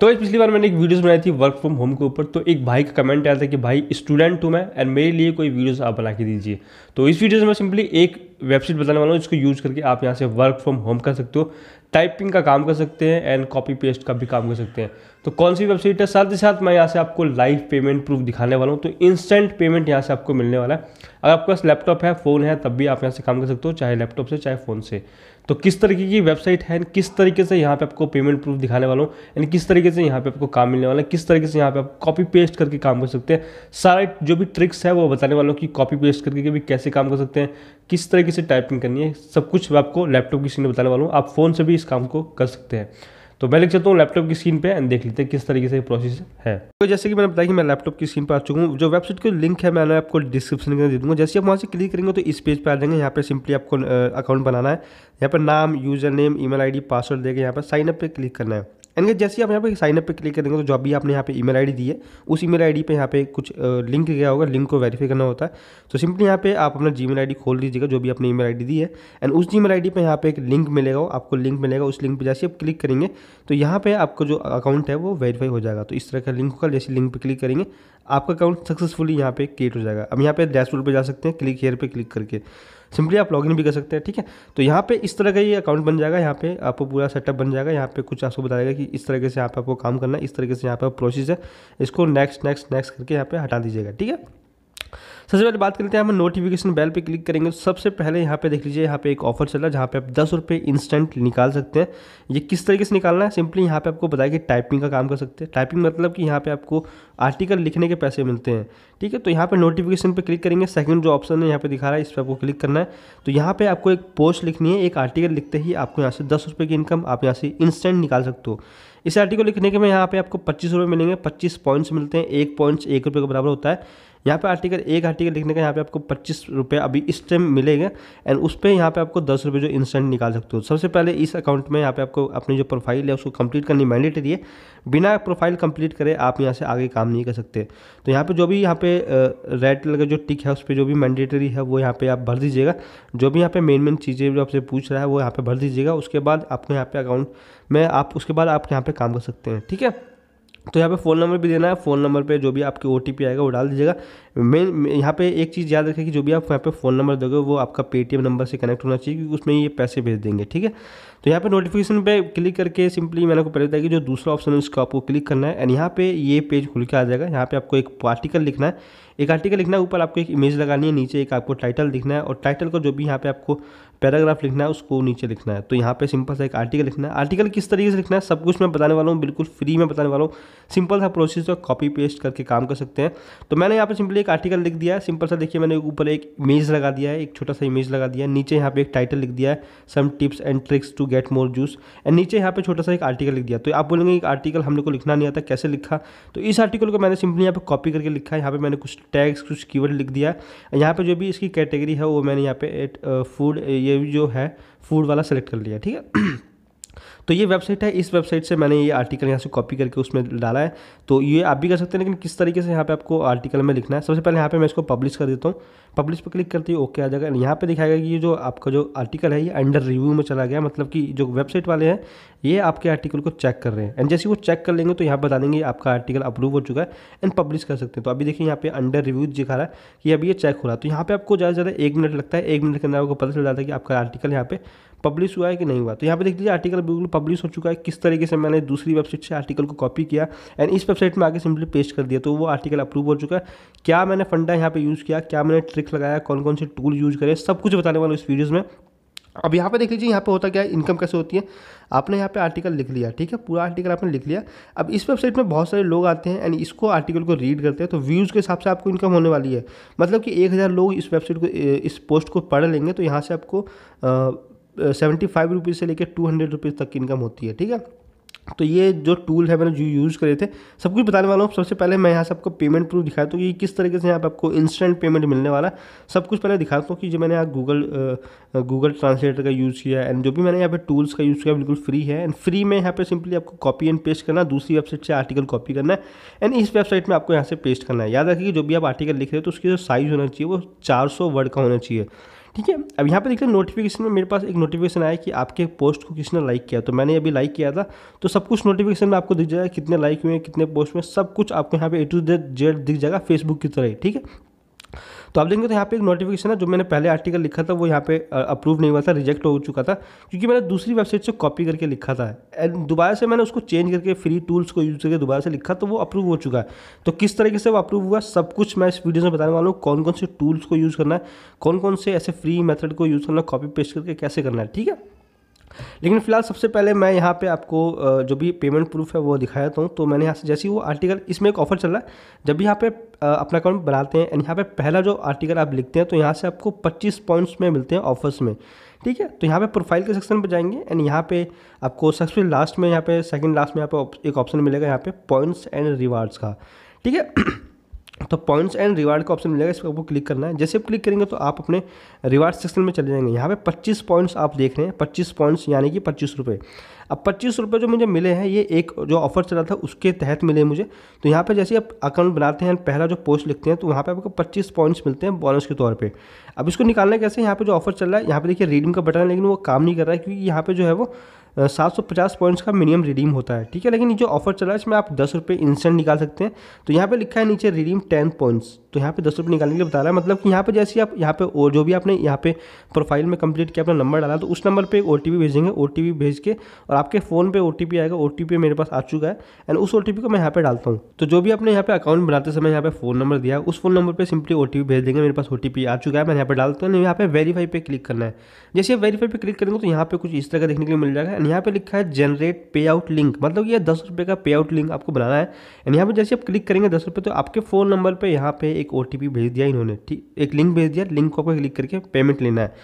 तो इस पिछली बार मैंने एक वीडियोस बनाई थी वर्क फ्रॉम होम के ऊपर तो एक भाई का कमेंट आया था कि भाई स्टूडेंट हूँ मैं एंड मेरे लिए कोई वीडियोस आप बना के दीजिए तो इस वीडियो में सिंपली एक वेबसाइट बताने वाला हूँ जिसको यूज़ करके आप यहाँ से वर्क फ्रॉम होम कर सकते हो टाइपिंग का काम कर सकते हैं एंड कॉपी पेस्ट का भी काम कर सकते हैं तो कौन सी वेबसाइट है साथ ही साथ मैं यहाँ से आपको लाइव पेमेंट प्रूफ दिखाने वाला हूँ तो इंस्टेंट पेमेंट यहाँ से आपको मिलने वाला है अगर आपके पास लैपटॉप है फ़ोन है तब भी आप यहाँ से काम कर सकते हो चाहे लैपटॉप से चाहे फ़ोन से तो किस तरीके की वेबसाइट है किस तरीके से यहाँ पे आपको पेमेंट प्रूफ दिखाने वाला हूँ यानी किस तरीके से यहाँ पे आपको काम मिलने वाला है किस तरीके से यहाँ पे आप कॉपी पेस्ट करके काम कर सकते हैं सारे जो भी ट्रिक्स है वो बताने वाला हूँ कि कॉपी पेस्ट करके भी कैसे काम कर सकते हैं किस तरीके से टाइपिंग करनी है सब कुछ आपको लैपटॉप की स्क्रीन बताने वाला हूँ आप फ़ोन से भी इस काम को कर सकते हैं तो मैं लिख चलता हूँ लैपटॉप की स्क्रीन पे एंड देख लेते हैं किस तरीके से प्रोसेस है तो जैसे कि मैंने बताया कि मैं लैपटॉप की स्क्रीन पर आ चुका हूँ जो वेबसाइट की लिंक है मैंने आपको डिस्क्रिप्शन में दे दूँगा जैसे आप वहाँ से क्लिक करेंगे तो इस पेज पर आ जाएंगे यहाँ पर सिंपली आपको अकाउंट बनाना है यहाँ पर नाम user name I D password देकर यहाँ पर साइनअप पर क्लिक करना है एंड जैसे आप यहाँ पे साइनअप पे क्लिक करेंगे तो जो भी आपने यहाँ पे ईमेल आईडी दी है उस ईमेल आईडी पे यहाँ पे कुछ लिंक गया होगा लिंक को वेरीफाई करना होता है तो सिंपली यहाँ पे आप अपना जीमेल आईडी खोल लीजिएगा जो भी आपने ईमेल आईडी दी है एंड उस जीमेल आईडी पे यहाँ पे एक लिंक मिलेगा आपको लिंक मिलेगा उस लिंक पर जैसे आप क्लिक करेंगे तो यहाँ पर आपका जो अकाउंट है वो वेरीफाई हो जाएगा तो इस तरह का लिंक होगा जैसे लिंक पर क्लिक करेंगे आपका अकाउंट सक्सेसफुली यहाँ पे क्रिएट हो जाएगा अब यहाँ पे डैशबोर्ड पर जा सकते हैं क्लिक हेयर पर क्लिक करके सिंपली आप लॉगिन भी कर सकते हैं ठीक है तो यहाँ पे इस तरह का ये अकाउंट बन जाएगा यहाँ पे आपको पूरा सेटअप बन जाएगा यहाँ पे कुछ आपको बताएगा कि इस तरीके से यहाँ पे आपको काम करना है इस तरीके से यहाँ पे प्रोसेस है इसको नेक्स्ट नेक्स्ट नेक्स्ट करके यहाँ पे हटा दीजिएगा ठीक है सबसे पहले बात करते हैं हम नोटिफिकेशन बेल पे क्लिक करेंगे तो सबसे पहले यहाँ पे देख लीजिए यहाँ पे एक ऑफर चल रहा है जहाँ पे आप दस रुपये इंस्टेंट निकाल सकते हैं ये किस तरीके से निकालना है सिंपली यहाँ पे आपको बताया कि टाइपिंग का काम कर सकते हैं टाइपिंग मतलब कि यहाँ पे आपको आर्टिकल लिखने के पैसे मिलते हैं ठीक है तो यहाँ पर नोटिफिकेशन पर क्लिक करेंगे सेकंड जो ऑप्शन है यहाँ पे दिखा रहा है इस पर आपको क्लिक करना है तो यहाँ पर आपको एक पोस्ट लिखनी है एक आर्टिकल लिखते ही आपको यहाँ से दस रुपये की इनकम आप यहाँ से इंस्टेंट निकाल सकते हो इस आर्टिकल लिखने के में यहाँ पे आपको पच्चीस रुपये मिलेंगे पच्चीस पॉइंट्स मिलते हैं एक पॉइंट्स एक रुपये के बराबर होता है यहाँ पे आर्टिकल एक आर्टिकल लिखने का यहाँ पे आपको पच्चीस रुपये अभी इस टाइम मिलेगा एंड उस पर यहाँ पे आपको दस रुपये जो इंस्टेंट निकाल सकते हो सबसे पहले इस अकाउंट में यहाँ पे आपको अपनी जो प्रोफाइल है उसको कंप्लीट करनी मैंडेटरी है बिना प्रोफाइल कंप्लीट करे आप यहाँ से आगे काम नहीं कर सकते तो यहाँ पर जो भी यहाँ पे रेड कलर का जो टिक है उस पर जो भी मैंडेटरी है वो यहाँ पर आप भर दीजिएगा जो भी यहाँ पर मेन मेन चीज़ें जो आपसे पूछ रहा है वो यहाँ पर भर दीजिएगा उसके बाद आपको यहाँ पे अकाउंट में आप उसके बाद आप यहाँ पर काम कर सकते हैं ठीक है तो यहाँ पे फ़ोन नंबर भी देना है फ़ोन नंबर पे जो भी आपके ओ आएगा वो डाल दीजिएगा मेन यहाँ पे एक चीज़ याद रखें कि जो भी आप यहाँ पे फ़ोन नंबर दोगे वो आपका पेटीएम नंबर से कनेक्ट होना चाहिए क्योंकि उसमें ये पैसे भेज देंगे ठीक है तो यहाँ पे नोटिफिकेशन पे क्लिक करके सिंपली मैंने आपको पहले बताया कि जो दूसरा ऑप्शन है उसका आपको क्लिक करना है एंड यहाँ पर ये पेज खुल के आ जाएगा यहाँ पर आपको एक पार्टिकल लिखना है एक आर्टिकल लिखना है ऊपर आपको एक इमेज लगानी है नीचे एक आपको टाइटल लिखना है और टाइटल को जो भी यहाँ पे आपको पैराग्राफ लिखना है उसको नीचे लिखना है तो यहाँ पे सिंपल सा एक आर्टिकल लिखना है आर्टिकल किस तरीके से लिखना है सब कुछ मैं बताने वाला हूँ बिल्कुल फ्री में बताने वाला हूँ सिंपल सा प्रोसेस है कॉपी पेस्ट करके काम कर सकते हैं तो मैंने यहाँ पे सिंपली एक आर्टिकल लिख दिया है सिंपल सा देखिए मैंने ऊपर एक इमेज लगा दिया है एक छोटा सा इमेज लगा दिया है नीचे यहाँ पे एक टाइटल लिख दिया है some tips and tricks to get more juice and नीचे यहाँ पे छोटा सा एक आर्टिकल लिख दिया तो आप बोलेंगे एक आर्टिकल हम लोग को लिखना नहीं आता कैसे लिखा तो इस आर्टिकल को मैंने सिंपली यहाँ पर कॉपी करके लिखा है यहाँ पर मैंने कुछ टैग्स कुछ कीवर्ड लिख दिया यहाँ पे जो भी इसकी कैटेगरी है वो मैंने यहाँ पे फूड ये जो है फूड वाला सेलेक्ट कर लिया ठीक है तो ये वेबसाइट है इस वेबसाइट से मैंने ये आर्टिकल यहाँ से कॉपी करके उसमें डाला है तो ये आप भी कर सकते हैं लेकिन किस तरीके से यहाँ पे आपको आर्टिकल में लिखना है सबसे पहले यहाँ पे मैं इसको पब्लिश कर देता हूँ पब्लिश पर क्लिक करते ही ओके आ जाएगा यहाँ पे दिखाएगा कि ये जो आपका जो आर्टिकल है ये अंडर रिव्यू में चला गया मतलब कि जो वेबसाइट वाले हैं ये आपके आर्टिकल को चेक कर रहे हैं एंड जैसे वो चेक कर लेंगे तो यहाँ बता देंगे आपका आर्टिकल अप्रूव हो चुका है एंड पब्लिश कर सकते हैं तो अभी देखिए यहाँ पे अंडर रिव्यू दिखा रहा है कि अभी ये चेक हो रहा है तो यहाँ पे आपको ज़्यादा से ज़्यादा एक मिनट लगता है एक मिनट के अंदर आपको पता चल जाता है कि आपका आर्टिकल यहाँ पे पब्लिश हुआ है कि नहीं हुआ तो यहाँ पे देख लीजिए आर्टिकल बिल्कुल पब्लिश हो चुका है किस तरीके से मैंने दूसरी वेबसाइट से आर्टिकल को कॉपी किया एंड इस वेबसाइट में आगे सिंपली पेस्ट कर दिया तो वो आर्टिकल अप्रूव हो चुका है क्या मैंने फंडा यहाँ पे यूज़ किया क्या मैंने ट्रिक लगाया कौन कौन से टूल यूज़ करे सब कुछ बताने वाले इस वीडियोज़ में अब यहाँ पे देख लीजिए यहाँ पे होता क्या है इनकम कैसे होती है आपने यहाँ पे आर्टिकल लिख लिया ठीक है पूरा आर्टिकल आपने लिख लिया अब इस वेबसाइट में बहुत सारे लोग आते हैं एंड इसको आर्टिकल को रीड करते हैं तो व्यूज़ के हिसाब से आपको इनकम होने वाली है मतलब कि एक हज़ार लोग इस वेबसाइट को इस पोस्ट को पढ़ लेंगे तो यहाँ से आपको सेवेंटी फाइव रुपीज़ से लेकर टू हंड्रेड रुपीज़ तक की इनकम होती है ठीक है तो ये जो टूल है मैंने जो यूज़ करे थे सब कुछ बताने वाला हूँ सबसे पहले मैं यहाँ से आपको पेमेंट प्रूफ दिखाया तो कि किस तरीके से यहाँ पर आपको इंस्टेंट पेमेंट मिलने वाला सब कुछ पहले दिखाता हूँ कि जो मैंने यहाँ गूगल गूगल ट्रांसलेटर का यूज़ किया एंड जो भी मैंने यहाँ पे टूल्स का यूज़ किया बिल्कुल फ्री है एंड फ्री में यहाँ पर सिंपली आपको कॉपी एंड पेस्ट करना दूसरी वेबसाइट से आर्टिकल कॉपी करना है एंड इस वेबसाइट में आपको यहाँ से पेस्ट करना है याद रखिए जो भी आप आर्टिकल लिख रहे हो तो उसकी जो साइज़ होना चाहिए वो चार वर्ड का होना चाहिए ठीक है अब यहाँ पे देखते हैं नोटिफिकेशन में मेरे पास एक नोटिफिकेशन आया कि आपके पोस्ट को किसने लाइक किया तो मैंने अभी लाइक किया था तो सब कुछ नोटिफिकेशन में आपको दिख जाएगा कितने लाइक हुए कितने पोस्ट में सब कुछ आपको यहाँ पे ए टू जेड दिख जाएगा फेसबुक की तरह ठीक है तो आप देखेंगे तो यहाँ पे एक नोटिफिकेशन है जो मैंने पहले आर्टिकल लिखा था वो यहाँ पे अप्रूव नहीं हुआ था रिजेक्ट हो चुका था क्योंकि मैंने दूसरी वेबसाइट से कॉपी करके लिखा था एंड दोबारा से मैंने उसको चेंज करके फ्री टूल्स को यूज़ करके दोबारा से लिखा तो वो अप्रूव हो चुका है तो किस तरीके से वो अप्रूव हुआ सब कुछ मैं इस वीडियो में बताने वाला हूँ कौन कौन से टूल्स को यूज़ करना है कौन कौन से ऐसे फ्री मेथड को यूज़ करना कॉपी पेस्ट करके कैसे करना है ठीक है लेकिन फिलहाल सबसे पहले मैं यहाँ पे आपको जो भी पेमेंट प्रूफ है वो दिखाया था तो, तो मैंने यहाँ से जैसे ही वो आर्टिकल इसमें एक ऑफर चल रहा है जब भी यहाँ पे अपना अकाउंट बनाते हैं एंड यहाँ पे पहला जो आर्टिकल आप लिखते हैं तो यहाँ से आपको पच्चीस पॉइंट्स में मिलते हैं ऑफर्स में ठीक है तो यहाँ पे प्रोफाइल के सेक्शन पर जाएंगे एंड यहाँ पे आपको सबसे लास्ट में यहाँ पे सेकंड लास्ट में यहाँ पे एक ऑप्शन मिलेगा यहाँ पे पॉइंट्स एंड रिवार्ड्स का ठीक है तो पॉइंट्स एंड रिवार्ड का ऑप्शन मिलेगा इस पर आपको क्लिक करना है जैसे आप क्लिक करेंगे तो आप अपने रिवार्ड सेक्शन में चले जाएंगे यहाँ पे 25 पॉइंट्स आप देख रहे हैं 25 पॉइंट्स यानी कि पच्चीस रुपये अब पच्चीस रुपये जो मुझे मिले हैं ये एक जो ऑफर चला था उसके तहत मिले मुझे तो यहाँ पर जैसे आप अकाउंट बनाते हैं पहला जो पोस्ट लिखते हैं तो वहाँ पर आपको पच्चीस पॉइंट्स मिलते हैं बोनस के तौर पर अब इसको निकालना कैसे यहाँ पर जो ऑफर चल रहा है यहाँ पर देखिए रीडिंग का बटन है लेकिन वो काम नहीं कर रहा है क्योंकि यहाँ पर जो है वो सात सौ पचास पॉइंट्स का मिनिमम रिडीम होता है ठीक है लेकिन ये जो ऑफर चला है इसमें आप दस रुपये इंस्टेंट निकाल सकते हैं तो यहाँ पे लिखा है नीचे रिडीम टेन पॉइंट्स तो यहाँ पे दस रुपये निकालने के लिए बता रहा है मतलब कि यहाँ पे जैसे आप यहाँ पे और जो भी आपने यहाँ पे प्रोफाइल में कंप्लीट किया अपना नंबर डाला तो उस नंबर पर ओ भेजेंगे ओ भेज के और आपके फ़ोन पर ओ आएगा ओ मेरे पास आ चुका है एंड उस ओ को मैं यहाँ पर डालता हूँ तो जो भी आपने यहाँ पे अकाउंट बनाते समय यहाँ पे फ़ोन नंबर दिया उस फोन नंबर पर सिंपली ओ भेज देंगे मेरे पास ओ आ चुका है मैंने यहाँ पर डालता हूँ यहाँ पर वेरीफाई पर क्लिक करना है जैसे आप वेरीफाई पर क्लिक करेंगे तो यहाँ पर कुछ इस तरह का देखने के लिए मिल जाएगा एंड यहाँ पे लिखा है जनरेट पे आउट लिंक मतलब ये दस रुपये का पे आउट लिंक आपको बनाना है एंड यहाँ पे जैसे आप क्लिक करेंगे दस रुपये तो आपके फ़ोन नंबर पे यहाँ पे एक ओ भेज दिया इन्होंने ठीक एक लिंक भेज दिया लिंक को आपको क्लिक करके पेमेंट लेना है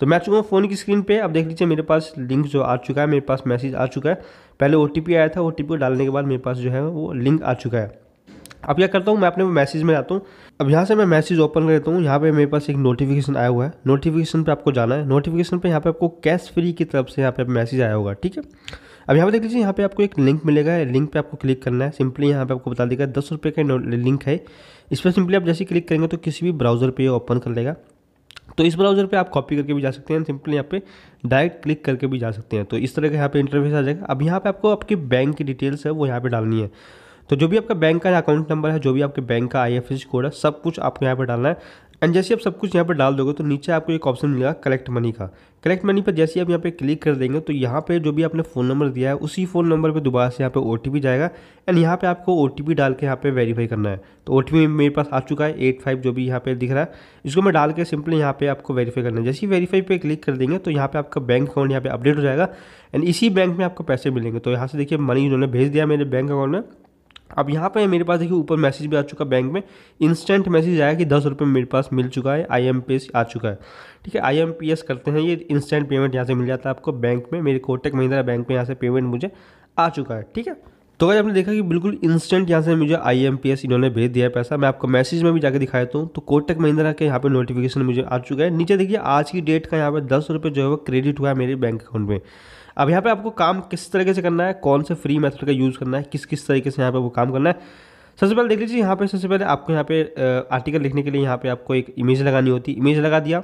तो मैं चुका हूँ फ़ोन की स्क्रीन पर आप देख लीजिए मेरे पास लिंक जो आ चुका है मेरे पास मैसेज आ चुका है पहले ओ आया था ओ को डालने के बाद मेरे पास जो है वो लिंक आ चुका है अब क्या करता हूँ मैं अपने मैसेज में आता हूँ अब यहाँ से मैं मैसेज ओपन करता हूँ यहाँ पे मेरे पास एक नोटिफिकेशन आया हुआ है नोटिफिकेशन पे आपको जाना है नोटिफिकेशन पे यहाँ पे आपको कैश फ्री की तरफ से यहाँ पे मैसेज आया होगा ठीक है अब यहाँ पे देख लीजिए यहाँ पे आपको एक लिंक मिलेगा लिंक पे आपको क्लिक करना है सिंपली यहाँ पे आपको बता देगा दस रुपये का लिंक है इस पर सिंपली आप जैसे क्लिक करेंगे तो किसी भी ब्राउज़र पर ओपन कर लेगा तो इस ब्राउज़र पे आप कॉपी करके भी जा सकते हैं सिंपली यहाँ पे डायरेक्ट क्लिक करके भी जा सकते हैं तो इस तरह का यहाँ पे इंटरव्यू आ जाएगा अब यहाँ पे आपको आपके बैंक की डिटेल्स है वो यहाँ पे डालनी है तो जो भी आपका बैंक का अकाउंट नंबर है जो भी आपके बैंक का आई कोड है सब कुछ आपको यहाँ पर डालना है एंड जैसे आप सब कुछ यहाँ पर डाल दोगे तो नीचे आपको एक ऑप्शन मिलेगा कलेक्ट मनी का कलेक्ट मनी पर जैसे आप यहाँ पे क्लिक कर देंगे तो यहाँ पे जो भी आपने फ़ोन नंबर दिया है उसी फ़ोन नंबर पे दोबारा से यहाँ पे ओ जाएगा एंड यहाँ पे आपको ओ डाल के यहाँ पे वेरीफाई करना है तो ओ मेरे पास आ चुका है एट फाइव जो भी यहाँ पे दिख रहा है इसको मैं डाल के सिंपली यहाँ पे आपको वेरीफाई करना है जैसे ही वेरीफाई पर क्लिक कर देंगे तो यहाँ पे आपका बैंक अकाउंट यहाँ पे अपडेट हो जाएगा एंड इसी बैंक में आपको पैसे मिलेंगे तो यहाँ से देखिए मनी उन्होंने भेज दिया मेरे बैंक अकाउंट में अब यहाँ पे मेरे पास देखिए ऊपर मैसेज भी आ चुका बैंक में इंस्टेंट मैसेज आया कि दस रुपये मेरे पास मिल चुका है आई एम पी एस आ चुका है ठीक है आई एम पी एस करते हैं ये इंस्टेंट पेमेंट यहाँ से मिल जाता है आपको बैंक में मेरे कोटक महिंद्रा बैंक में यहाँ से पेमेंट मुझे आ चुका है ठीक है तो अगर आपने देखा कि बिल्कुल इंस्टेंट यहाँ से मुझे आई एम पी एस इन्होंने भेज दिया है पैसा मैं आपको मैसेज में भी जाकर दिखा देता तो हूँ तो कोटक महिंद्रा के यहाँ पर नोटिफिकेशन मुझे आ चुका है नीचे देखिए आज की डेट का यहाँ पर दस रुपये जो है वो क्रेडिट हुआ है मेरे बैंक अकाउंट में अब यहाँ पे आपको काम किस तरीके से करना है कौन से फ्री मेथड का यूज़ करना है किस किस तरीके से यहाँ पे वो काम करना है सबसे पहले देख लीजिए यहाँ पे सबसे पहले आपको यहाँ पे आर्टिकल लिखने के लिए यहाँ पे आपको एक इमेज लगानी होती है इमेज लगा दिया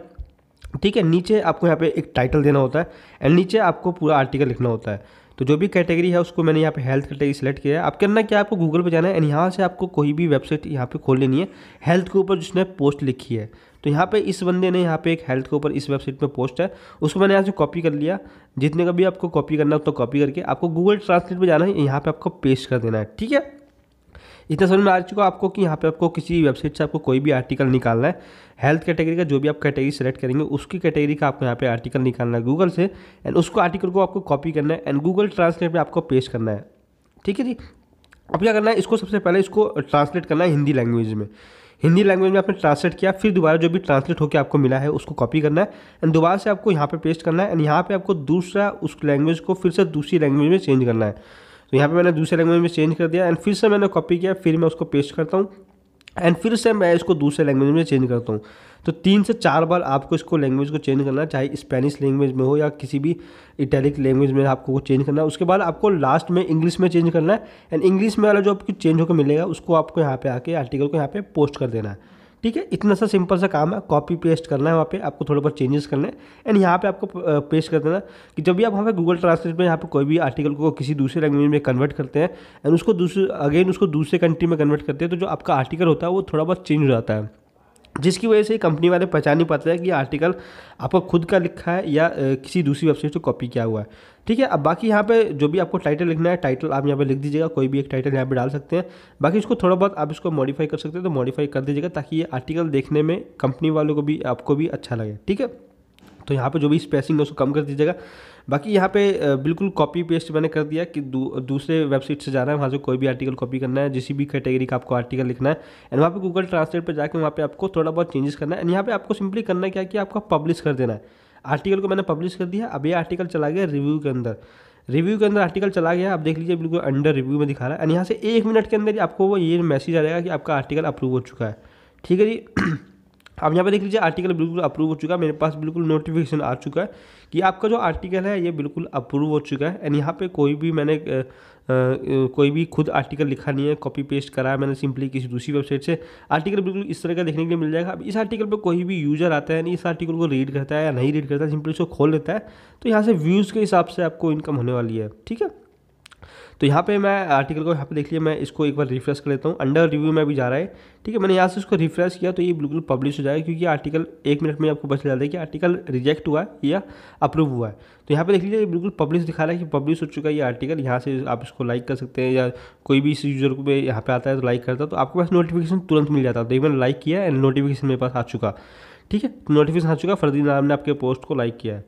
ठीक है नीचे आपको यहाँ पे एक टाइटल देना होता है एंड नीचे आपको पूरा आर्टिकल लिखना होता है तो जो भी कैटेगरी है उसको मैंने यहाँ पे हेल्थ कैटेगरी सेलेक्ट किया है आप करना क्या आपको गूगल पे जाना है एंड यहाँ से आपको कोई भी वेबसाइट यहाँ पे खोल लेनी है हेल्थ के ऊपर जिसने पोस्ट लिखी है तो यहाँ पे इस बंदे ने यहाँ पे एक हेल्थ के ऊपर इस वेबसाइट पे पोस्ट है उसको मैंने यहाँ से कॉपी कर लिया जितने का भी आपको कॉपी करना है उतना तो कॉपी करके आपको गूगल ट्रांसलेट पर जाना है यहाँ पर आपको पेस्ट कर देना है ठीक है इतना समझ में आ चुका आपको कि यहाँ पे आपको किसी वेबसाइट से आपको कोई भी आर्टिकल निकालना है हेल्थ कैटेगरी का जो भी आप कैटेगरी सेलेक्ट करेंगे उसकी कैटेगरी का आपको यहाँ पे आर्टिकल निकालना है गूगल से एंड उसको आर्टिकल को आपको कॉपी करना है एंड गूगल ट्रांसलेट में आपको पेश करना है ठीक है जी अब क्या करना है इसको सबसे पहले इसको ट्रांसलेट करना है हिंदी लैंग्वेज में हिंदी लैंग्वेज में आपने ट्रांसलेट किया फिर दोबारा जो भी ट्रांसलेट होकर आपको मिला है उसको कॉपी करना है एंड दोबारा से आपको यहाँ पे पेस्ट करना है एंड यहाँ पर आपको दूसरा उस लैंग्वेज को फिर से दूसरी लैंग्वेज में चेंज करना है तो यहाँ पर मैंने दूसरे लैंग्वेज में चेंज कर दिया एंड फिर से मैंने कॉपी किया फिर मैं उसको पेस्ट करता हूँ एंड फिर से मैं इसको दूसरे लैंग्वेज में चेंज करता हूँ तो तीन से चार बार आपको इसको लैंग्वेज को चेंज करना चाहे स्पेनिश लैंग्वेज में हो या किसी भी इटैलिक लैंग्वेज में आपको चेंज करना है उसके बाद आपको लास्ट में इंग्लिश में चेंज करना है एंड इंग्लिश में वाला जो आपको चेंज होकर मिलेगा उसको आपको यहाँ पे आके आर्टिकल को यहाँ पे पोस्ट कर देना है ठीक है इतना सा सिंपल सा काम है कॉपी पेस्ट करना है वहाँ पे आपको थोड़े बहुत चेंजेस करने हैं एंड यहाँ पे आपको पेस्ट कर देना कि जब भी आप वहाँ पे गूगल ट्रांसलेट में यहाँ पे कोई भी आर्टिकल को किसी दूसरे लैंग्वेज में कन्वर्ट करते हैं एंड उसको दूसरे अगेन उसको दूसरे कंट्री में कन्वर्ट करते हैं तो जो आपका आर्टिकल होता है वो थोड़ा बहुत चेंज हो जाता है जिसकी वजह से कंपनी वाले पहचान नहीं पाते हैं कि आर्टिकल आपका खुद का लिखा है या किसी दूसरी वेबसाइट से कॉपी किया हुआ है ठीक है अब बाकी यहाँ पे जो भी आपको टाइटल लिखना है टाइटल आप यहाँ पे लिख दीजिएगा कोई भी एक टाइटल यहाँ पे डाल सकते हैं बाकी इसको थोड़ा बहुत आप इसको मॉडिफाई कर सकते हैं तो मॉडिफाई कर दीजिएगा ताकि ये आर्टिकल देखने में कंपनी वालों को भी आपको भी अच्छा लगे ठीक है तो यहाँ पर जो भी स्पेसिंग है उसको कम कर दीजिएगा बाकी यहाँ पे बिल्कुल कॉपी पेस्ट मैंने कर दिया कि दू, दूसरे वेबसाइट से जाना है वहाँ से कोई भी आर्टिकल कॉपी करना है जिस भी कैटेगरी का आपको आर्टिकल लिखना है एंड वहाँ पे गूगल ट्रांसलेट पर जाकर वहाँ पे आपको थोड़ा बहुत चेंजेस करना है एंड यहाँ पे आपको सिंपली करना है क्या कि आपको पब्लिश कर देना है आर्टिकल को मैंने पब्लिश कर दिया अब ये आर्टिकल चला गया रिव्यू के अंदर रिव्यू के अंदर आर्टिकल चला गया आप देख लीजिए बिल्कुल अंडर रिव्यू में दिखा रहा है एंड यहाँ से एक मिनट के अंदर आपको वो ये मैसेज आ जाएगा कि आपका आर्टिकल अप्रूव हो चुका है ठीक है जी अब यहाँ पर देख लीजिए आर्टिकल बिल्कुल अप्रूव हो चुका है मेरे पास बिल्कुल नोटिफिकेशन आ चुका है कि आपका जो आर्टिकल है ये बिल्कुल अप्रूव हो चुका है एंड यहाँ पे कोई भी मैंने आ, कोई भी खुद आर्टिकल लिखा नहीं है कॉपी पेस्ट करा है मैंने सिंपली किसी दूसरी वेबसाइट से आर्टिकल बिल्कुल इस तरह का देखने के लिए मिल जाएगा अब इस आर्टिकल पर कोई भी यूजर आता है इस आर्टिकल को रीड करता है या नहीं रीड करता है सिंपली उसको खोल लेता है तो यहाँ से व्यूज़ के हिसाब से आपको इनकम होने वाली है ठीक है तो यहाँ पे मैं आर्टिकल को यहाँ पे देख लिया मैं इसको एक बार रिफ्रेश कर लेता हूँ अंडर रिव्यू में भी जा रहा है ठीक है मैंने यहाँ से इसको रिफ्रेश किया तो ये बिल्कुल पब्लिश हो जाएगा क्योंकि आर्टिकल एक मिनट में आपको पता चला जाता है कि आर्टिकल रिजेक्ट हुआ है या अप्रूव हुआ है तो यहाँ पर देख लीजिए बिल्कुल पब्लिश दिखा रहा है कि पब्लिश हो चुका है ये आर्टिकल यहाँ से आप इसको लाइक कर सकते हैं या कोई भी इस यूज़र को यहाँ पर आता है तो लाइक करता तो आपके पास नोटिफिकेशन तुरंत मिल जाता है तो मैंने लाइक किया एंड नोटिफिकेशन मेरे पास आ चुका ठीक है नोटिफिकेशन तो आ चुका फरदीन नाम ने आपके पोस्ट को लाइक किया है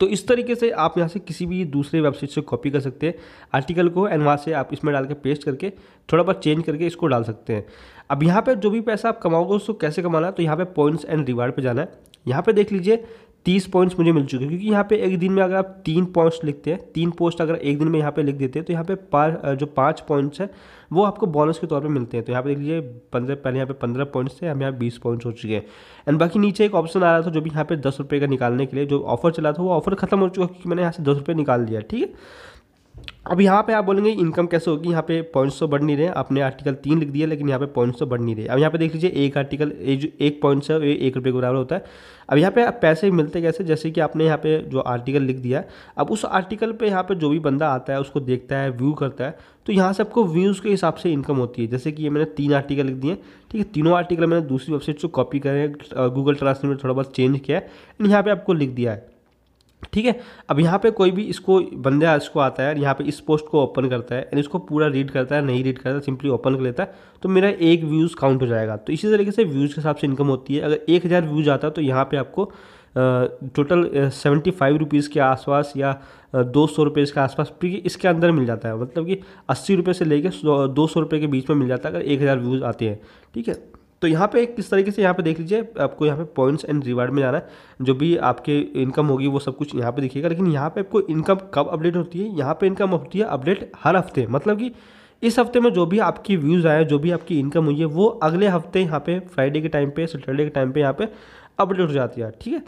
तो इस तरीके से आप यहाँ से किसी भी दूसरे वेबसाइट से कॉपी कर सकते हैं आर्टिकल को एंड वहाँ से आप इसमें डाल के पेस्ट करके थोड़ा बहुत चेंज करके इसको डाल सकते हैं अब यहाँ पर जो भी पैसा आप कमाओगे उसको कैसे कमाना है तो यहाँ पर पॉइंट्स एंड रिवार्ड पर जाना है यहाँ पर देख लीजिए तीस पॉइंट्स मुझे मिल चुके हैं क्योंकि यहाँ पे एक दिन में अगर आप तीन पॉइंट्स लिखते हैं तीन पोस्ट अगर एक दिन में यहाँ पे लिख देते हैं तो यहाँ पे पा, जो पाँच पॉइंट्स है वो आपको बोनस के तौर पे मिलते हैं तो यहाँ पे देख लीजिए पंद्रह पहले यहाँ पे पंद्रह पॉइंट्स थे हम यहाँ बीस पॉइंट्स हो चुके हैं एंड बाकी नीचे एक ऑप्शन आ रहा था जो भी यहाँ पे दस रुपये का निकालने के लिए जो ऑफर चला था वो ऑफर खत्म हो चुका क्योंकि मैंने यहाँ से दस रुपये निकाल दिया ठीक है अब यहाँ पे आप बोलेंगे इनकम कैसे होगी यहाँ पे पॉइंट्स तो बढ़ नहीं रहे आपने आर्टिकल तीन लिख दिया लेकिन यहाँ पे पॉइंट्स तो बढ़ नहीं रहे अब यहाँ पे देख लीजिए एक आर्टिकल जो एक पॉइंट है ये एक रुपये के बराबर होता है अब यहाँ पे पैसे मिलते कैसे जैसे कि आपने यहाँ पे जो आर्टिकल लिख दिया अब उस आर्टिकल पर यहाँ पर जो भी बंदा आता है उसको देखता है व्यू करता है तो यहाँ से आपको व्यूज़ के हिसाब से इनकम होती है जैसे कि ये मैंने तीन आर्टिकल लिख दिए ठीक है तीनों आर्टिकल मैंने दूसरी वेबसाइट से कॉपी करें गूगल ट्रांसलेट में थोड़ा बहुत चेंज किया है यहाँ पर आपको लिख दिया है ठीक है अब यहाँ पे कोई भी इसको बंदा इसको आता है यहाँ पे इस पोस्ट को ओपन करता है एंड इसको पूरा रीड करता है नहीं रीड करता सिंपली ओपन कर लेता है तो मेरा एक व्यूज़ काउंट हो जाएगा तो इसी तरीके से व्यूज़ के हिसाब से इनकम होती है अगर एक हज़ार व्यूज़ आता है तो यहाँ पर आपको टोटल सेवेंटी फाइव रुपीज़ के आसपास या दो सौ रुपये इसके आसपास इसके अंदर मिल जाता है मतलब कि अस्सी रुपये से लेकर दो सौ रुपये के बीच में मिल जाता है अगर एक हज़ार व्यूज़ आते हैं ठीक है तो यहाँ पे किस तरीके से यहाँ पे देख लीजिए आपको यहाँ पे पॉइंट्स एंड रिवार्ड में जाना है जो भी आपके इनकम होगी वो सब कुछ यहाँ पे दिखेगा लेकिन यहाँ पे आपको इनकम कब अपडेट होती है यहाँ पे इनकम होती है अपडेट हर हफ्ते मतलब कि इस हफ्ते में जो भी आपकी व्यूज़ आए जो भी आपकी इनकम हुई है वो अगले हफ्ते यहाँ पे फ्राइडे के टाइम पे सैटरडे के टाइम पे यहाँ पे अपडेट हो जाती है ठीक है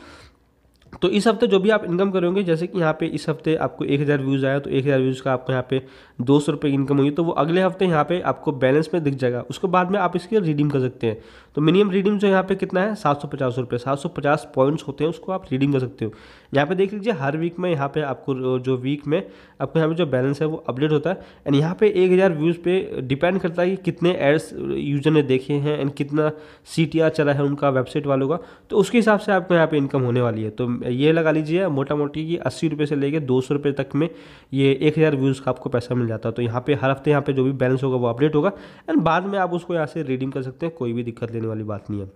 तो इस हफ्ते जो भी आप इनकम करोगे जैसे कि यहाँ पे इस हफ्ते आपको एक हज़ार व्यूज़ आया तो एक हज़ार व्यूज़ का आपको यहाँ पे दो सौ रुपये इनकम हुई तो वो अगले हफ्ते यहाँ पे आपको बैलेंस में दिख जाएगा उसके बाद में आप इसकी रीडिंग कर सकते हैं तो मिनिमम रीडिंग जो यहाँ पे कितना है सात सौ पचास रुपये सात सौ पचास पॉइंट्स होते हैं उसको आप रीडिंग कर सकते हो यहाँ पे देख लीजिए हर वीक में यहाँ पे आपको जो वीक में आपको यहाँ पे जो बैलेंस है वो अपडेट होता है एंड यहाँ पे एक हज़ार व्यूज़ पे डिपेंड करता है कि कितने एड्स यूजर ने देखे हैं एंड कितना सी चला है उनका वेबसाइट वालों का तो उसके हिसाब से आपको यहाँ पे इनकम होने वाली है तो ये लगा लीजिए मोटा मोटी कि अस्सी रुपये से लेके दो सौ रुपये तक में ये एक हज़ार व्यूज़ का आपको पैसा मिल जाता है तो यहाँ पे हर हफ्ते यहाँ पे जो भी बैलेंस होगा वो अपडेट होगा एंड बाद में आप उसको यहाँ से रिडीम कर सकते हैं कोई भी दिक्कत लेने वाली बात नहीं है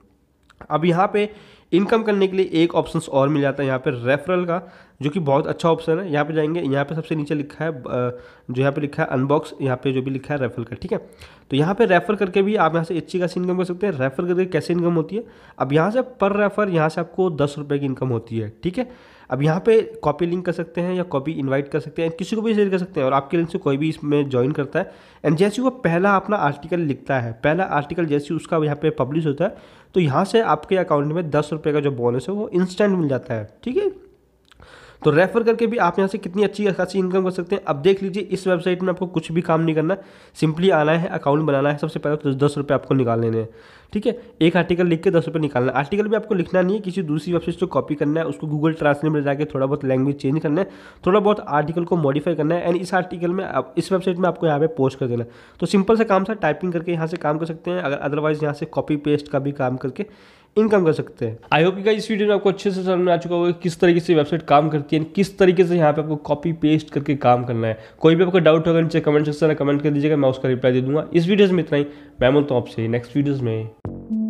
अब यहाँ पे इनकम करने के लिए एक ऑप्शन और मिल जाता है यहाँ पर रेफरल का जो कि बहुत अच्छा ऑप्शन है यहाँ पे जाएंगे यहाँ पे सबसे नीचे लिखा है जो यहाँ पे लिखा है अनबॉक्स यहाँ पे जो भी लिखा है रेफरल का ठीक है तो यहाँ पे रेफर करके भी आप यहाँ से अच्छी खासी इनकम कर सकते हैं रेफर करके कैसे इनकम होती है अब यहाँ से पर रेफर यहाँ से आपको दस रुपये की इनकम होती है ठीक है अब यहाँ पे कॉपी लिंक कर सकते हैं या कॉपी इनवाइट कर सकते हैं किसी को भी शेयर कर सकते हैं और आपके लिंक से कोई भी इसमें ज्वाइन करता है एंड जैसे वो पहला अपना आर्टिकल लिखता है पहला आर्टिकल जैसे उसका यहाँ पे पब्लिश होता है तो यहाँ से आपके अकाउंट में दस रुपये का जो बोनस है वो इंस्टेंट मिल जाता है ठीक है तो रेफर करके भी आप यहाँ से कितनी अच्छी खासी इनकम कर सकते हैं अब देख लीजिए इस वेबसाइट में आपको कुछ भी काम नहीं करना सिंपली आना है अकाउंट बनाना है सबसे पहले तो दस रुपये आपको निकाल लेने हैं ठीक है एक आर्टिकल लिख के दस रुपये निकालना है आर्टिकल भी आपको लिखना नहीं है किसी दूसरी वेबसाइट से कॉपी करना है उसको गूगल ट्रांसलेट में जाकर थोड़ा बहुत लैंग्वेज चेंज करना है थोड़ा बहुत आर्टिकल को मॉडिफाई करना है एंड इस आर्टिकल में आप इस वेबसाइट में आपको यहाँ पे पोस्ट कर देना है तो सिंपल सा काम था टाइपिंग करके यहाँ से काम कर सकते हैं अगर अदरवाइज़ यहाँ से कॉपी पेस्ट का भी काम करके इनकम कर सकते हैं आई होप इस वीडियो में आपको अच्छे से समझ में आ चुका होगा किस तरीके से वेबसाइट काम करती है किस तरीके से यहाँ पे आपको कॉपी पेस्ट करके काम करना है कोई भी आपका डाउट होगा नीचे कमेंट सेक्शन में कमेंट कर दीजिएगा मैं उसका रिप्लाई दे दूंगा इस वीडियो में इतना ही मैं बोलता हूँ आपसे नेक्स्ट वीडियोज़ में